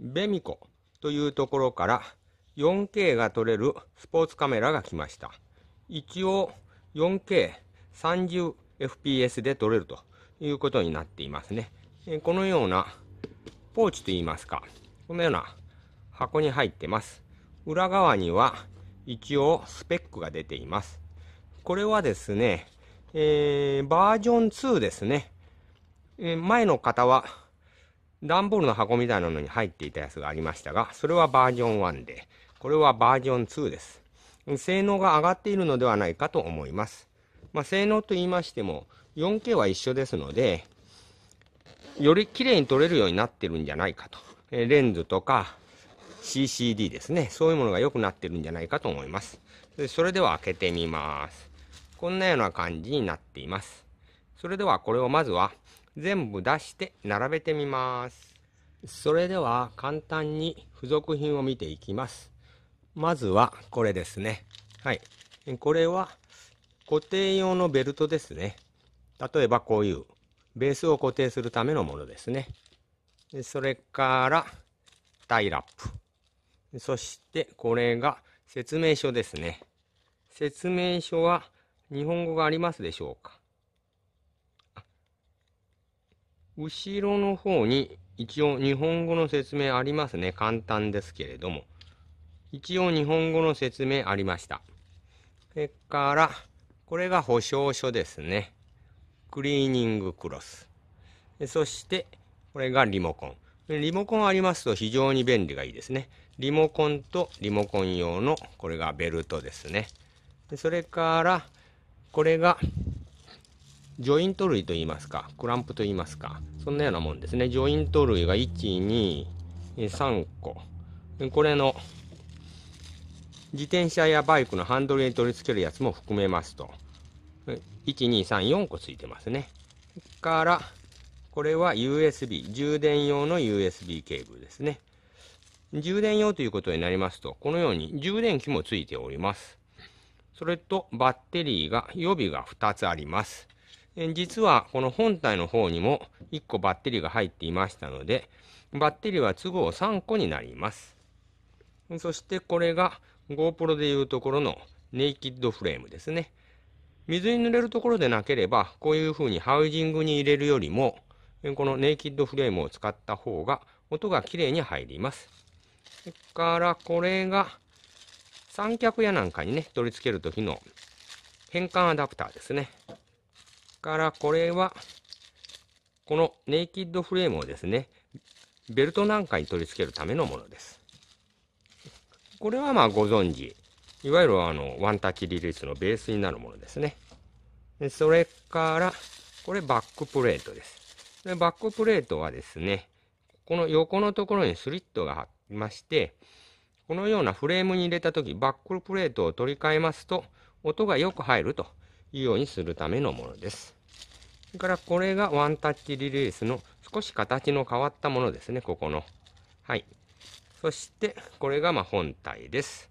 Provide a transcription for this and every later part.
ベミコというところから 4K が撮れるスポーツカメラが来ました。一応 4K30fps で撮れるということになっていますね。このようなポーチといいますか、このような箱に入ってます。裏側には一応スペックが出ています。これはですね、えー、バージョン2ですね。え前の方は段ボールの箱みたいなのに入っていたやつがありましたが、それはバージョン1で、これはバージョン2です。性能が上がっているのではないかと思います。まあ、性能と言いましても、4K は一緒ですので、より綺麗に撮れるようになってるんじゃないかと。えレンズとか CCD ですね。そういうものが良くなってるんじゃないかと思います。それでは開けてみます。こんなような感じになっています。それではこれをまずは全部出して並べてみます。それでは簡単に付属品を見ていきます。まずはこれですね。はい。これは固定用のベルトですね。例えばこういうベースを固定するためのものですね。でそれからタイラップ。そしてこれが説明書ですね。説明書は日本語がありますでしょうか後ろの方に一応日本語の説明ありますね。簡単ですけれども。一応日本語の説明ありました。それから、これが保証書ですね。クリーニングクロス。そして、これがリモコン。リモコンありますと非常に便利がいいですね。リモコンとリモコン用の、これがベルトですね。それから、これがジョイント類と言いますか、クランプと言いますか、そんなようなもんですね。ジョイント類が1、2、3個。これの自転車やバイクのハンドルに取り付けるやつも含めますと、1、2、3、4個ついてますね。から、これは USB、充電用の USB ケーブルですね。充電用ということになりますと、このように充電器もついております。それとバッテリーが、予備が2つあります。え実はこの本体の方にも1個バッテリーが入っていましたので、バッテリーは都合3個になります。そしてこれが GoPro でいうところのネイキッドフレームですね。水に濡れるところでなければ、こういうふうにハウジングに入れるよりも、このネイキッドフレームを使った方が音がきれいに入ります。それからこれが三脚やなんかにね、取り付ける時の変換アダプターですね。からこれは、このネイキッドフレームをですね、ベルトなんかに取り付けるためのものです。これはまあご存知。いわゆるあの、ワンタッチリリースのベースになるものですね。でそれから、これバックプレートです。でバックプレートはですね、この横のところにスリットがありまして、このようなフレームに入れたとき、バックプレートを取り替えますと、音がよく入るというようにするためのものです。それからこれがワンタッチリリースの少し形の変わったものですね、ここの。はい。そしてこれがま本体です。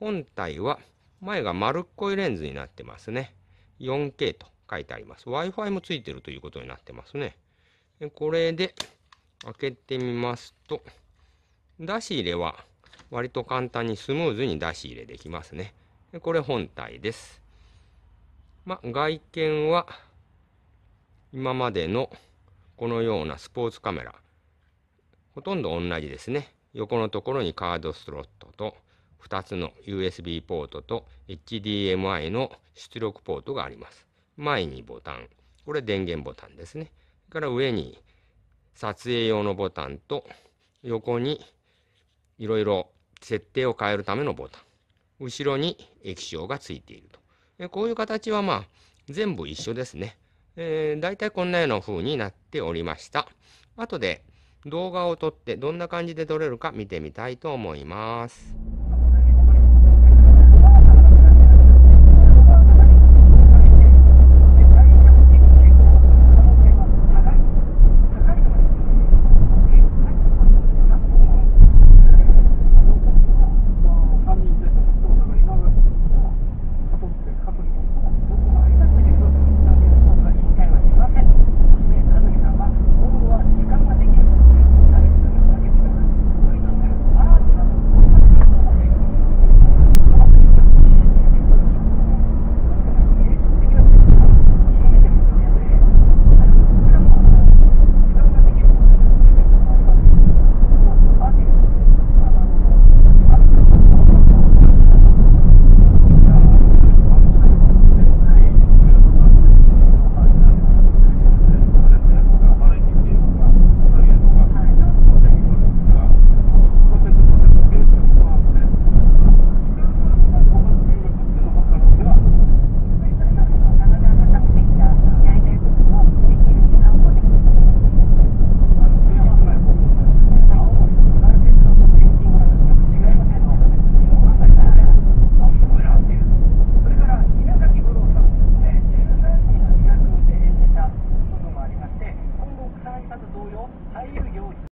本体は前が丸っこいレンズになってますね。4K と書いてあります。Wi-Fi もついてるということになってますね。これで開けてみますと、出し入れは割と簡単にスムーズに出し入れできますね。これ本体です。まあ、外見は、今までのこのようなスポーツカメラ、ほとんど同じですね。横のところにカードスロットと、2つの USB ポートと HDMI の出力ポートがあります。前にボタン、これ電源ボタンですね。それから上に撮影用のボタンと、横にいろいろ設定を変えるためのボタン、後ろに液晶がついていると。えこういう形はまあ、全部一緒ですね。えー、大体こんなような風になっておりました。後で動画を撮ってどんな感じで撮れるか見てみたいと思います。